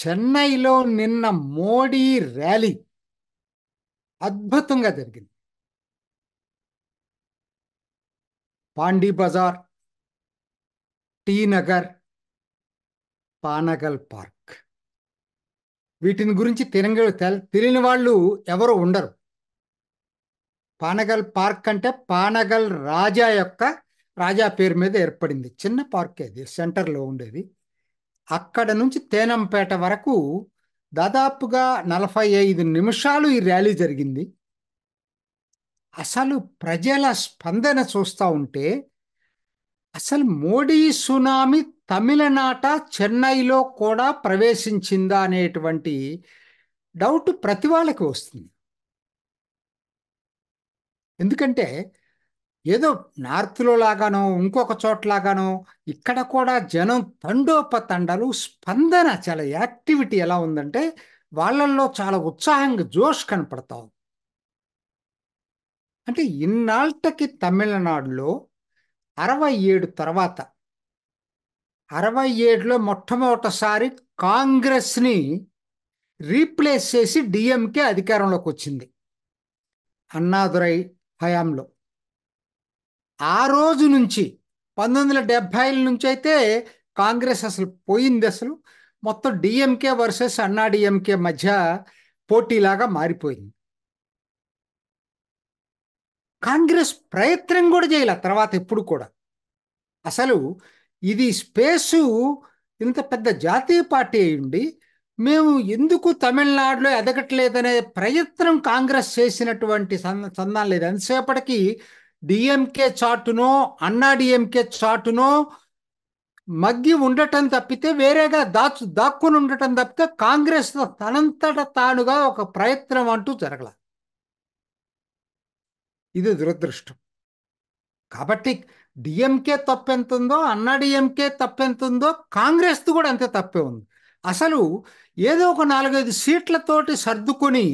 చెన్నైలో నిన్న మోడీ ర్యాలీ అద్భుతంగా జరిగింది పాండీ బజార్ టీ నగర్ పానగల్ పార్క్ వీటిని గురించి తెలంగాణ తెలియని వాళ్ళు ఎవరు ఉండరు పానగల్ పార్క్ అంటే పానగల్ రాజా యొక్క రాజా పేరు మీద ఏర్పడింది చిన్న పార్క్ అది సెంటర్లో ఉండేది అక్కడ నుంచి తేనంపేట వరకు దాదాపుగా నలభై ఐదు నిమిషాలు ఈ ర్యాలీ జరిగింది అసలు ప్రజల స్పందన చూస్తూ ఉంటే అసలు మోడీ సునామీ తమిళనాట చెన్నైలో కూడా ప్రవేశించిందా అనేటువంటి డౌట్ ప్రతి వాళ్ళకి వస్తుంది ఎందుకంటే ఏదో నార్త్లో లాగానో ఇంకొక చోట్లాగానో ఇక్కడ కూడా జనం తండోపతండాలు స్పందన చాలా యాక్టివిటీ ఎలా ఉందంటే వాళ్ళల్లో చాలా ఉత్సాహంగా జోష్ కనపడతా ఉంది అంటే ఇన్నాళ్ళకి తమిళనాడులో అరవై ఏడు తర్వాత అరవై ఏడులో మొట్టమొదటిసారి కాంగ్రెస్ని రీప్లేస్ చేసి డిఎంకే అధికారంలోకి వచ్చింది అన్నాదురై హయాంలో ఆ రోజు నుంచి పంతొమ్మిది వందల డెబ్భైల నుంచి అయితే కాంగ్రెస్ అసలు పోయింది అసలు మొత్తం డిఎంకే వర్సెస్ అన్నా డిఎంకే మధ్య పోటీలాగా మారిపోయింది కాంగ్రెస్ ప్రయత్నం కూడా చేయాల తర్వాత ఎప్పుడు కూడా అసలు ఇది స్పేసు ఇంత పెద్ద జాతీయ పార్టీ అయ్యుండి మేము ఎందుకు తమిళనాడులో ఎదగట్లేదనే ప్రయత్నం కాంగ్రెస్ చేసినటువంటి సంద సందాం లేదు ఎంతసేపటికి డిఎంకే చాటునో అన్నా డిఎంకే చాటునో మగ్గి ఉండటం తప్పితే వేరేగా దాచు దాక్కుని ఉండటం తప్పితే కాంగ్రెస్ తనంతట తానుగా ఒక ప్రయత్నం అంటూ జరగల ఇది దురదృష్టం కాబట్టి డిఎంకే తప్పెంతుందో అన్నా డిఎంకే తప్పెంతుందో కాంగ్రెస్ కూడా అంతే తప్పే ఉంది అసలు ఏదో ఒక నాలుగైదు సీట్లతోటి సర్దుకొని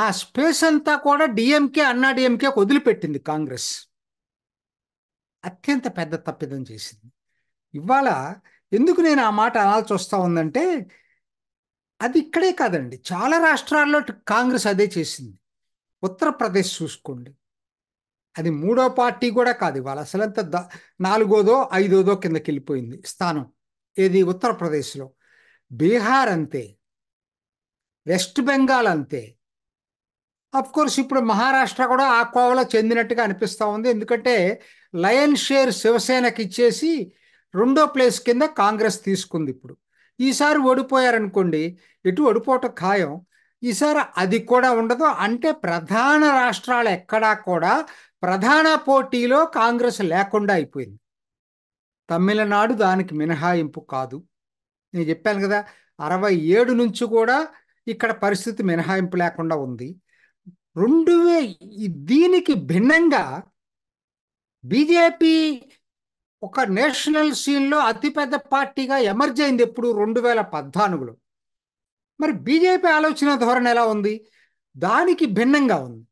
ఆ స్పేస్ అంతా కూడా డిఎంకే అన్నా డిఎంకే వదిలిపెట్టింది కాంగ్రెస్ అత్యంత పెద్ద తప్పిదం చేసింది ఇవాళ ఎందుకు నేను ఆ మాట అనాల్సి వస్తూ ఉందంటే అది ఇక్కడే కాదండి చాలా రాష్ట్రాల్లో కాంగ్రెస్ అదే చేసింది ఉత్తరప్రదేశ్ చూసుకోండి అది మూడో పార్టీ కూడా కాదు ఇవాళ అసలంత ద నాలుగోదో ఐదోదో కిందకి వెళ్ళిపోయింది స్థానం ఏది ఉత్తరప్రదేశ్లో బీహార్ అంతే వెస్ట్ బెంగాల్ అంతే అఫ్ కోర్స్ ఇప్పుడు మహారాష్ట్ర కూడా ఆ కోవలో చెందినట్టుగా అనిపిస్తూ ఉంది ఎందుకంటే లయన్ షేర్ శివసేనకి ఇచ్చేసి రెండో ప్లేస్ కింద కాంగ్రెస్ తీసుకుంది ఇప్పుడు ఈసారి ఓడిపోయారనుకోండి ఎటు ఓడిపోవటం ఖాయం ఈసారి అది కూడా ఉండదు అంటే ప్రధాన రాష్ట్రాలు ఎక్కడా కూడా ప్రధాన పోటీలో కాంగ్రెస్ లేకుండా అయిపోయింది తమిళనాడు దానికి మినహాయింపు కాదు నేను చెప్పాను కదా అరవై ఏడు నుంచి కూడా ఇక్కడ పరిస్థితి మినహాయింపు లేకుండా ఉంది రెండు దీనికి భిన్నంగా బీజేపీ ఒక నేషనల్ సీన్లో అతిపెద్ద పార్టీగా ఎమర్జ్ అయింది ఎప్పుడు రెండు వేల పద్నాలుగులో మరి బీజేపీ ఆలోచన ధోరణి ఎలా ఉంది దానికి భిన్నంగా ఉంది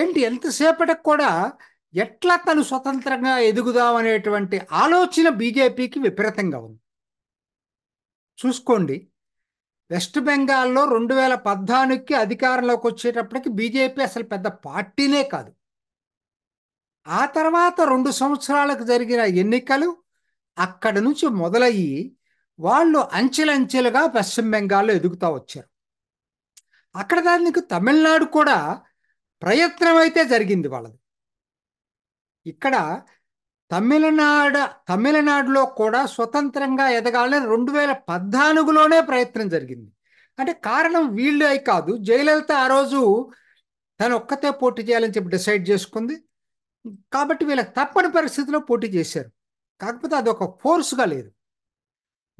ఏంటి ఎంతసేపటికి కూడా ఎట్లా తను స్వతంత్రంగా ఎదుగుదామనేటువంటి ఆలోచన బీజేపీకి విపరీతంగా ఉంది చూసుకోండి వెస్ట్ బెంగాల్లో రెండు వేల పద్నాలుగుకి అధికారంలోకి వచ్చేటప్పటికి బీజేపీ అసలు పెద్ద పార్టీనే కాదు ఆ తర్వాత రెండు సంవత్సరాలకు జరిగిన ఎన్నికలు అక్కడి నుంచి మొదలయ్యి వాళ్ళు అంచెలంచెలుగా పశ్చిమ బెంగాల్లో ఎదుగుతూ వచ్చారు అక్కడ దానికి తమిళనాడు కూడా ప్రయత్నం అయితే జరిగింది వాళ్ళది ఇక్కడ తమిళనాడు తమిళనాడులో కూడా స్వతంత్రంగా ఎదగాలని రెండు వేల పద్నాలుగులోనే ప్రయత్నం జరిగింది అంటే కారణం వీళ్ళు అయి కాదు జయలలిత ఆ రోజు తను ఒక్కతే పోటీ చేయాలని చెప్పి డిసైడ్ చేసుకుంది కాబట్టి వీళ్ళకి తప్పని పరిస్థితిలో పోటీ చేశారు కాకపోతే అది ఒక ఫోర్స్గా లేదు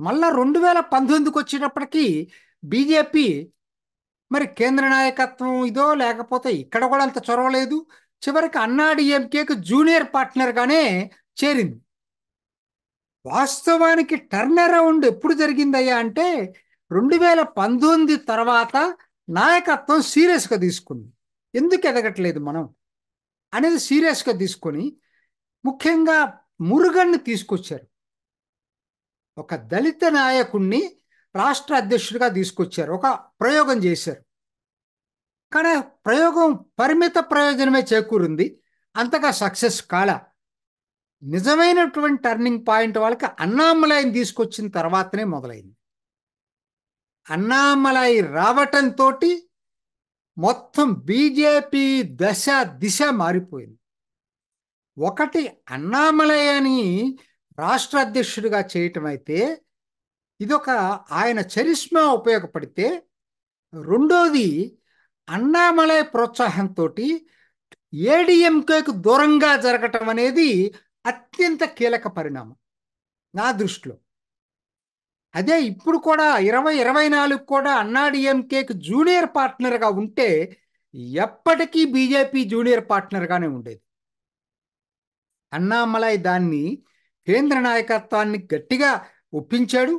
మళ్ళా రెండు వేల పంతొమ్మిదికి వచ్చేటప్పటికీ బీజేపీ మరి కేంద్ర నాయకత్వం ఇదో లేకపోతే ఇక్కడ కూడా అంత చొరవలేదు చివరికి ఎంకేకి జూనియర్ పార్ట్నర్గానే చేరింది వాస్తవానికి టర్న్ అరౌండ్ ఎప్పుడు జరిగిందయ్యా అంటే రెండు వేల పంతొమ్మిది తర్వాత నాయకత్వం సీరియస్గా తీసుకుంది ఎందుకు ఎదగట్లేదు మనం అనేది సీరియస్గా తీసుకొని ముఖ్యంగా మురుగన్ను తీసుకొచ్చారు ఒక దళిత నాయకుణ్ణి రాష్ట్ర అధ్యక్షుడిగా తీసుకొచ్చారు ఒక ప్రయోగం చేశారు కానీ ప్రయోగం పరిమిత ప్రయోజనమే చేకూరింది అంతగా సక్సెస్ కాల నిజమైనటువంటి టర్నింగ్ పాయింట్ వాళ్ళకి అన్నామలైని తీసుకొచ్చిన తర్వాతనే మొదలైంది అన్నామలై రావటంతో మొత్తం బీజేపీ దశ దిశ మారిపోయింది ఒకటి అన్నామలయని రాష్ట్ర అధ్యక్షుడిగా చేయటం అయితే ఇదొక ఆయన చరిష్మా ఉపయోగపడితే రెండోది అన్నామలై ప్రోత్సాహంతో ఏడిఎంకేకు దూరంగా జరగటం అనేది అత్యంత కీలక పరిణామం నా దృష్టిలో అదే ఇప్పుడు కూడా ఇరవై ఇరవై నాలుగు కూడా అన్నాడీఎంకేకి జూనియర్ పార్ట్నర్గా ఉంటే ఎప్పటికీ బీజేపీ జూనియర్ పార్ట్నర్గానే ఉండేది అన్నామలై దాన్ని కేంద్ర నాయకత్వాన్ని గట్టిగా ఒప్పించాడు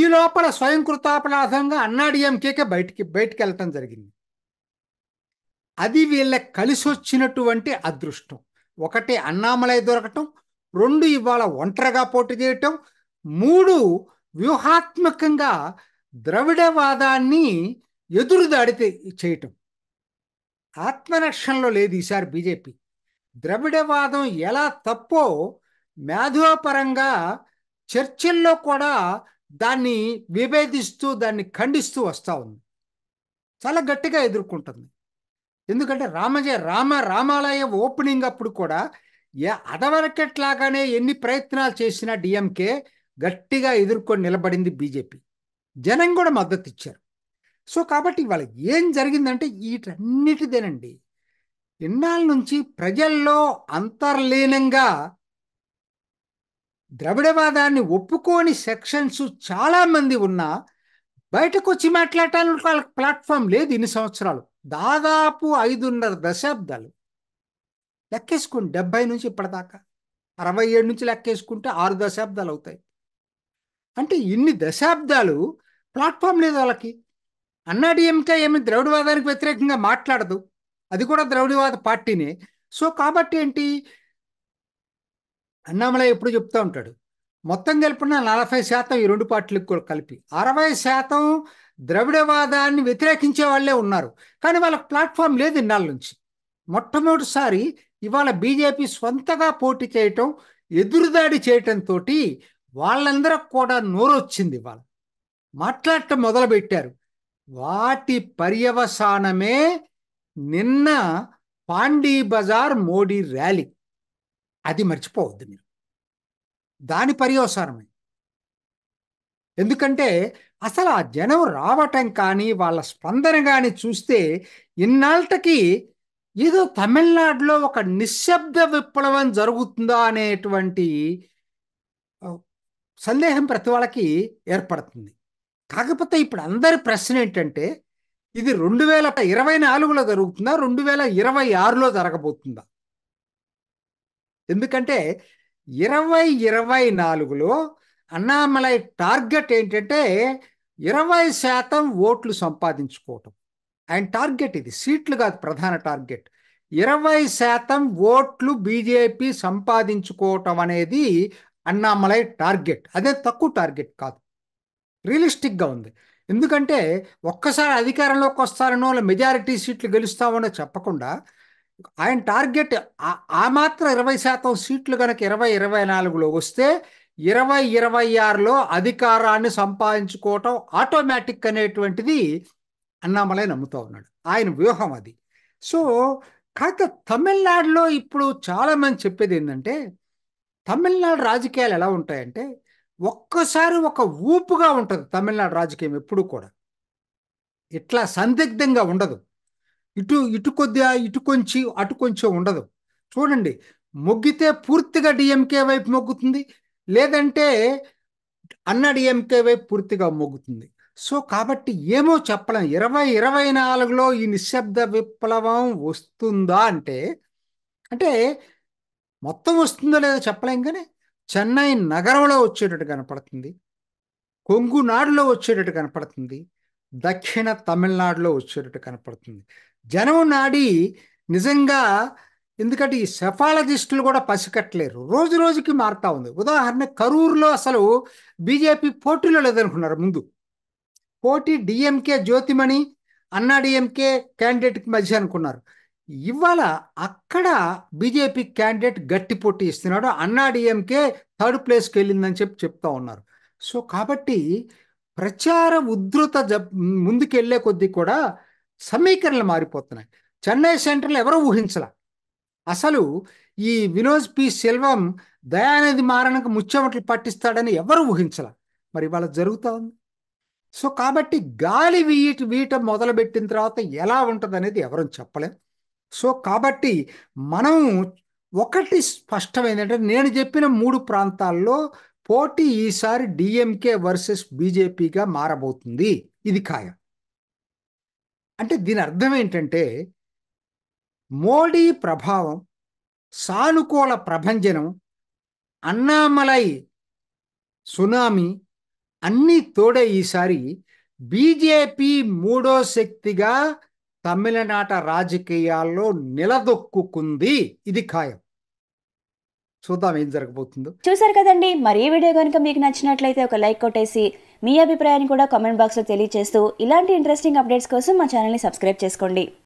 ఈ లోపల స్వయం కృతాపరాధంగా అన్నాడీఎంకేకే బయటికి బయటికి వెళ్ళటం జరిగింది అది వీళ్ళకి కలిసి వచ్చినటువంటి అదృష్టం ఒకటి అన్నామలై దొరకటం రెండు ఇవాళ ఒంటరిగా పోటీ చేయటం మూడు వ్యూహాత్మకంగా ద్రవిడవాదాన్ని ఎదురుదాడితే చేయటం ఆత్మరక్షణలో లేదు ఈసారి బీజేపీ ద్రవిడవాదం ఎలా తప్పో మేధోపరంగా చర్చల్లో కూడా దాన్ని విభేదిస్తూ దాన్ని ఖండిస్తూ వస్తూ ఉంది చాలా గట్టిగా ఎదుర్కొంటుంది ఎందుకంటే రామజయ రామ రామాలయ ఓపెనింగ్ అప్పుడు కూడా అడవరకెట్లాగానే ఎన్ని ప్రయత్నాలు చేసినా డిఎంకే గట్టిగా ఎదుర్కొని నిలబడింది బీజేపీ జనం కూడా మద్దతు ఇచ్చారు సో కాబట్టి ఇవాళ ఏం జరిగిందంటే వీటన్నిటిదేనండి ఇన్నాళ్ళ నుంచి ప్రజల్లో అంతర్లీనంగా ద్రవిడవాదాన్ని ఒప్పుకోని సెక్షన్స్ చాలామంది ఉన్నా బయటకు వచ్చి మాట్లాడటానికి వాళ్ళకి ప్లాట్ఫామ్ లేదు ఇన్ని సంవత్సరాలు దాదాపు ఐదున్నర దశాబ్దాలు లెక్కేసుకోండి డెబ్బై నుంచి ఇప్పటిదాకా అరవై ఏడు నుంచి లెక్కేసుకుంటే ఆరు దశాబ్దాలు అవుతాయి అంటే ఇన్ని దశాబ్దాలు ప్లాట్ఫామ్ లేదు వాళ్ళకి అన్నాడీఎంకే ఏమి ద్రవిడవాదానికి వ్యతిరేకంగా మాట్లాడదు అది కూడా ద్రవిడవాద పార్టీనే సో కాబట్టి ఏంటి అన్నామలై ఎప్పుడు చెప్తూ ఉంటాడు మొత్తం కలిపిన నలభై శాతం ఈ రెండు పార్టీలకు కూడా కలిపి అరవై శాతం ద్రవిడవాదాన్ని వ్యతిరేకించే వాళ్ళే ఉన్నారు కానీ వాళ్ళకి ప్లాట్ఫామ్ లేదు ఇన్నాళ్ళ నుంచి మొట్టమొదటిసారి ఇవాళ బీజేపీ స్వంతగా పోటీ చేయటం ఎదురుదాడి చేయటంతో వాళ్ళందరూ కూడా నోరొచ్చింది ఇవాళ మాట్లాడటం మొదలుపెట్టారు వాటి పర్యవసానమే నిన్న పాండీ బజార్ మోడీ ర్యాలీ అది మర్చిపోవద్దు మీరు దాని పర్యవసానమే ఎందుకంటే అసలు ఆ జనం రావటం కానీ వాళ్ళ స్పందన కానీ చూస్తే ఇన్నాళ్ళకి ఏదో తమిళనాడులో ఒక నిశ్శబ్ద విప్లవం జరుగుతుందా అనేటువంటి సందేహం ప్రతి వాళ్ళకి ఏర్పడుతుంది కాకపోతే ఇప్పుడు అందరి ప్రశ్న ఏంటంటే ఇది రెండు వేల ఇరవై నాలుగులో జరుగుతుందా రెండు వేల ఇరవై ఆరులో జరగబోతుందా ఎందుకంటే ఇరవై ఇరవై నాలుగులో అన్నామలై టార్గెట్ ఏంటంటే ఇరవై శాతం ఓట్లు సంపాదించుకోవటం అండ్ టార్గెట్ ఇది సీట్లు కాదు ప్రధాన టార్గెట్ ఇరవై శాతం ఓట్లు బీజేపీ సంపాదించుకోవటం అనేది అన్నామలై టార్గెట్ అదే తక్కువ టార్గెట్ కాదు రియలిస్టిక్గా ఉంది ఎందుకంటే ఒక్కసారి అధికారంలోకి వస్తారనో మెజారిటీ సీట్లు గెలుస్తామనో చెప్పకుండా ఆయన టార్గెట్ ఆ మాత్రం ఇరవై శాతం సీట్లు కనుక ఇరవై ఇరవై నాలుగులో వస్తే ఇరవై ఇరవై ఆరులో అధికారాన్ని సంపాదించుకోవటం ఆటోమేటిక్ అనేటువంటిది అన్నామలై నమ్ముతూ ఉన్నాడు ఆయన వ్యూహం అది సో కాకపోతే తమిళనాడులో ఇప్పుడు చాలామంది చెప్పేది ఏంటంటే తమిళనాడు రాజకీయాలు ఎలా ఉంటాయంటే ఒక్కసారి ఒక ఊపుగా ఉంటుంది తమిళనాడు రాజకీయం ఎప్పుడూ కూడా ఇట్లా సందిగ్ధంగా ఉండదు ఇటు ఇటు కొద్దిగా ఇటు కొంచి అటు కొంచెం ఉండదు చూడండి మొగ్గితే పూర్తిగా డిఎంకే వైపు మొగ్గుతుంది లేదంటే అన్న డిఎంకే వైపు పూర్తిగా మొగ్గుతుంది సో కాబట్టి ఏమో చెప్పలేం ఇరవై ఇరవై నాలుగులో ఈ నిశ్శబ్ద విప్లవం వస్తుందా అంటే అంటే మొత్తం వస్తుందో లేదో చెప్పలేం కానీ చెన్నై నగరంలో వచ్చేటట్టు కనపడుతుంది కొంగునాడులో వచ్చేటట్టు కనపడుతుంది దక్షిణ తమిళనాడులో వచ్చేటట్టు కనపడుతుంది జనం నాడి నిజంగా ఎందుకంటే ఈ సెఫాలజిస్టులు కూడా పసికట్టలేరు రోజు రోజుకి మారుతా ఉంది ఉదాహరణ కరూరులో అసలు బీజేపీ పోటీలో లేదనుకున్నారు ముందు పోటీ డిఎంకే జ్యోతిమణి అన్నా డిఎంకే క్యాండిడేట్కి మధ్య అనుకున్నారు ఇవాళ అక్కడ బీజేపీ క్యాండిడేట్ గట్టి పోటీ ఇస్తున్నాడు అన్నా డిఎంకే థర్డ్ ప్లేస్కి వెళ్ళిందని చెప్పి చెప్తా ఉన్నారు సో కాబట్టి ప్రచార ఉధృత జ ముందుకెళ్లే కొద్దీ కూడా సమీకరణలు మారిపోతున్నాయి చెన్నై సెంట్రల్ ఎవరో ఊహించాల అసలు ఈ వినోద్ పి సెల్వం దయానిధి మారణకు ముచ్చమట్లు పట్టిస్తాడని ఎవరు ఊహించాల మరి ఇవాళ జరుగుతూ ఉంది సో కాబట్టి గాలి వీయ వీయటం మొదలుపెట్టిన తర్వాత ఎలా ఉంటుంది అనేది ఎవరూ చెప్పలేం సో కాబట్టి మనం ఒకటి స్పష్టమైందంటే నేను చెప్పిన మూడు ప్రాంతాల్లో పోటీ ఈసారి డిఎంకే వర్సెస్ బీజేపీగా మారబోతుంది ఇది ఖాయం అంటే దీని అర్థం ఏంటంటే మోడీ ప్రభావం సానుకూల ప్రభంజనం అన్నామలై సునామీ అన్నీ తోడే ఈసారి బీజేపీ మూడో శక్తిగా తమిళనాట రాజకీయాల్లో నిలదొక్కుంది ఇది ఖాయం చూద్దాం ఏం జరగబోతుందో చూసారు కదండి మరి ఈ వీడియో కనుక మీకు నచ్చినట్లయితే ఒక లైక్ కొట్టేసి మీ అభిప్రాయాన్ని కూడా కామెంట్ బాక్స్లో తెలియజేస్తూ ఇలాంటి ఇంట్రెస్టింగ్ అప్డేట్స్ కోసం మా ఛానల్ని సబ్స్క్రైబ్ చేసుకోండి